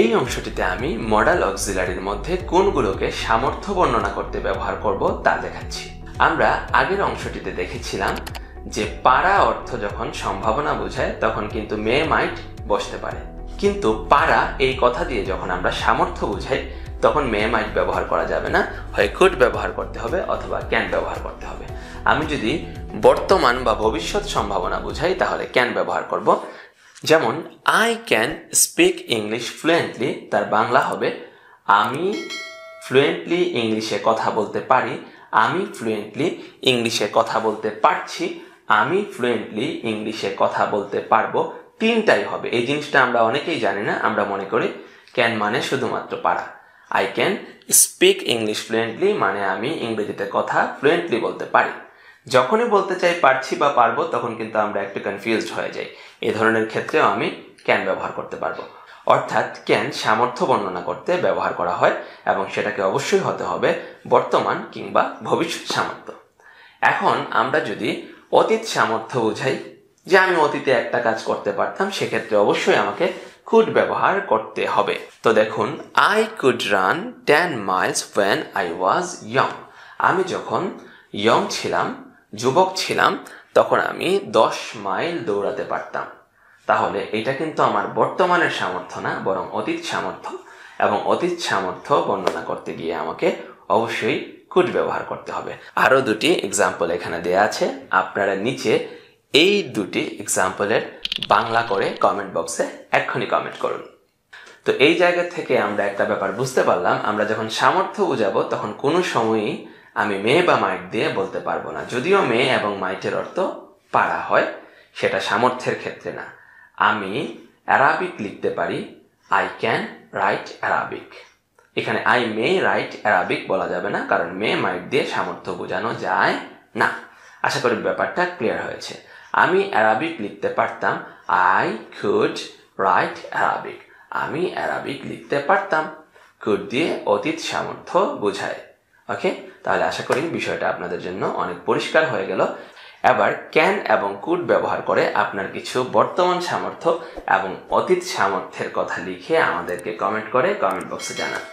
এই অংশটিতে আমি মডাল অক্সিলারির মধ্যে কোনগুলোকে সামর্থ্য বর্ণনা করতে ব্যবহার করব তা দেখাচ্ছি আমরা আগের অংশটিতে দেখেছিলাম যে পাড়া অর্থ যখন সম্ভাবনা বোঝায় তখন কিন্তু মে মাইট বসতে পারে কিন্তু পারা এই কথা দিয়ে যখন আমরা সামর্থ্য বুঝাই তখন মে মাইট ব্যবহার করা যাবে না হয় কুড ব্যবহার করতে হবে অথবা ক্যান ব্যবহার করতে হবে আমি যদি বর্তমান বা ভবিষ্যৎ সম্ভাবনা বুঝাই তাহলে ক্যান ব্যবহার করব যেমন I can speak English fluently তার বাংলা হবে আমি ফ্লুয়েন্টলি ইংলিশে কথা বলতে পারি আমি ফ্লুয়েন্টলি ইংলিশে কথা বলতে পারছি আমি ফ্লুয়েন্টলি ইংলিশে কথা বলতে পারবো তিনটাই হবে এই জিনিসটা আমরা অনেকেই জানি না আমরা মনে করি ক্যান মানে শুধুমাত্র পারা I can speak English fluently মানে আমি ইংরেজিতে কথা ফ্লুয়েন্টলি বলতে পারি যখনই বলতে চাই পারছি বা পারবো তখন কিন্তু আমরা একটু কনফিউজড হয়ে যাই এ ধরনের ক্ষেত্রেও আমি ক্যান ব্যবহার করতে পারবো অর্থাৎ ক্যান সামর্থ্য বর্ণনা করতে ব্যবহার করা হয় এবং সেটাকে অবশ্যই হতে হবে বর্তমান কিংবা ভবিষ্যৎ সামর্থ্য এখন আমরা যদি অতীত সামর্থ্য বোঝাই যে আমি অতীতে একটা কাজ করতে পারতাম সেক্ষেত্রে অবশ্যই আমাকে কুড ব্যবহার করতে হবে তো দেখুন I could run ten miles when I was young আমি যখন ইয়ং ছিলাম যুবক ছিলাম তখন আমি দশ মাইল দৌড়াতে পারতাম তাহলে এটা কিন্তু আমার বর্তমানের সামর্থ্য না বরং অতীত সামর্থ্য এবং অতীত সামর্থ্য বর্ণনা করতে গিয়ে আমাকে অবশ্যই কুট ব্যবহার করতে হবে আরও দুটি এক্সাম্পল এখানে দেয়া আছে আপনারা নিচে এই দুটি এক্সাম্পলের বাংলা করে কমেন্ট বক্সে এক্ষুনি কমেন্ট করুন তো এই জায়গা থেকে আমরা একটা ব্যাপার বুঝতে পারলাম আমরা যখন সামর্থ্য বুঝাবো তখন কোনো সময়ই আমি মেয়ে বা মাইট দিয়ে বলতে পারবো না যদিও মেয়ে এবং মাইটের অর্থ পাড়া হয় সেটা সামর্থ্যের ক্ষেত্রে না আমি অ্যারাবিক লিখতে পারি আই ক্যান রাইট অ্যারাবিক এখানে আই মে রাইট অ্যারাবিক বলা যাবে না কারণ মে মাইট দিয়ে সামর্থ্য বোঝানো যায় না আশা করি ব্যাপারটা ক্লিয়ার হয়েছে আমি অ্যারাবিক লিখতে পারতাম আই খুড রাইট অ্যারাবিক আমি অ্যারাবিক লিখতে পারতাম কুড দিয়ে অতীত সামর্থ্য বোঝায় ওকে তাহলে আশা করি বিষয়টা আপনাদের জন্য অনেক পরিষ্কার হয়ে গেল এবার ক্যান এবং কুড ব্যবহার করে আপনার কিছু বর্তমান সামর্থ্য এবং অতীত সামর্থ্যের কথা লিখে আমাদেরকে কমেন্ট করে কমেন্ট বক্সে জানান